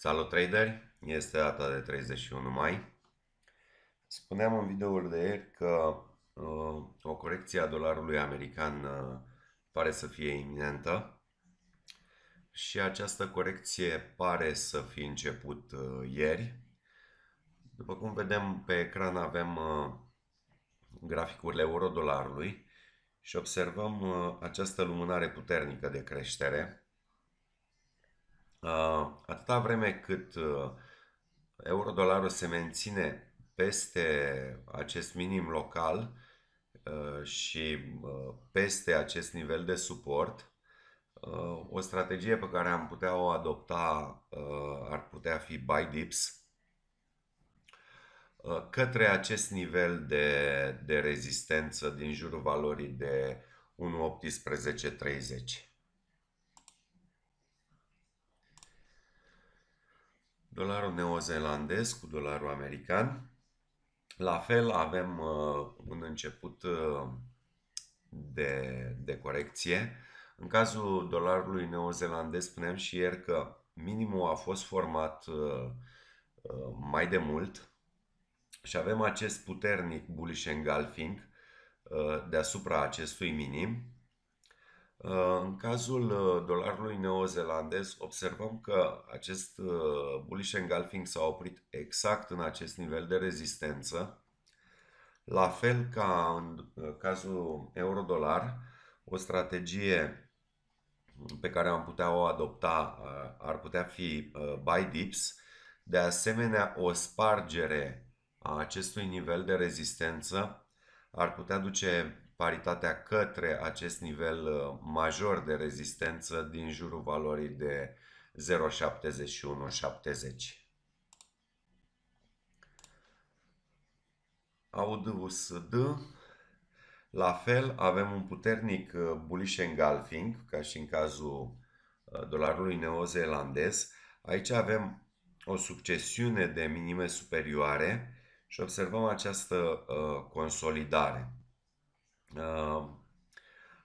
Salut trader! Este data de 31 mai. Spuneam în videoul de ieri că uh, o corecție a dolarului american uh, pare să fie iminentă și această corecție pare să fi început uh, ieri. După cum vedem pe ecran avem uh, graficurile euro-dolarului și observăm uh, această lumânare puternică de creștere Uh, atâta vreme cât uh, euro-dolarul se menține peste acest minim local uh, și peste acest nivel de suport, o strategie pe care am putea o adopta ar putea fi buy dips către acest nivel de, de rezistență din jurul valorii de 1.1830. dolarul neozelandez cu dolarul american. La fel avem uh, un început uh, de, de corecție. În cazul dolarului neozelandez spuneam și ieri că minimul a fost format uh, uh mai de mult și avem acest puternic bullish engulfing uh, deasupra acestui minim Uh, în cazul uh, dolarului neozelandez, observăm că acest uh, bullish engulfing s-a oprit exact în acest nivel de rezistență. La fel ca în cazul euro-dolar, o strategie pe care am putea o adopta ar putea fi buy dips, de asemenea o spargere a acestui nivel de rezistență ar putea duce paritatea către acest nivel uh, major de rezistență din jurul valorii de 0,7170. AUDUSD, la fel avem un puternic uh, bullish engulfing, ca și în cazul uh, dolarului neozeelandez. Aici avem o succesiune de minime superioare și observăm această uh, consolidare.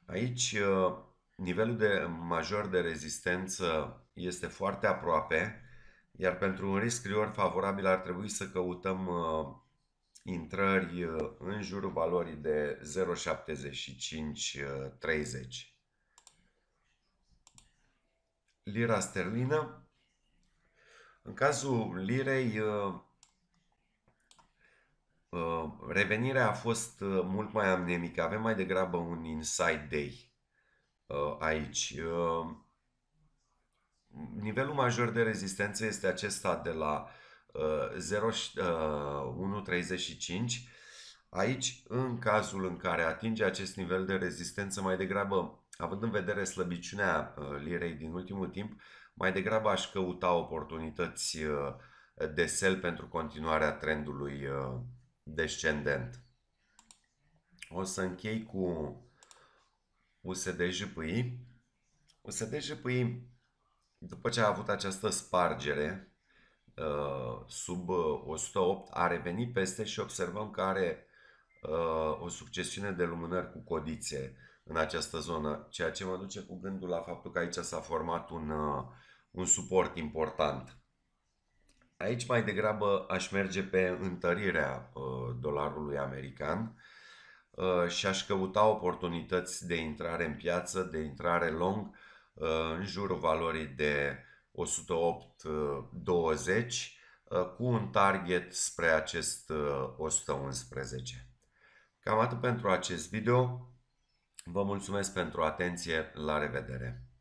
Aici uh, nivelul de major de rezistență este foarte aproape, iar pentru un risc reward favorabil ar trebui să căutăm uh, intrări uh, în jurul valorii de 0,75-30. Lira sterlină. În cazul lirei, Revenirea a fost uh, mult mai amnemică. Avem mai degrabă un inside day uh, aici. Uh, nivelul major de rezistență este acesta de la 0,135. Aici, în cazul în care atinge acest nivel de rezistență, mai degrabă, având în vedere slăbiciunea lirei din ultimul timp, mai degrabă aș căuta oportunități de sell pentru continuarea trendului descendent. O să închei cu USDJPI. USDJPI, după ce a avut această spargere uh, sub 108, uh, a revenit peste și observăm că are uh, o succesiune de lumânări cu codițe în această zonă, ceea ce mă duce cu gândul la faptul că aici s-a format un, un suport important. Aici mai degrabă aș merge pe întărirea uh, dolarului american uh, și aș căuta oportunități de intrare în piață, de intrare long, uh, în jurul valorii de 108.20 cu un target spre acest 111. Cam atât pentru acest video. Vă mulțumesc pentru atenție. La revedere!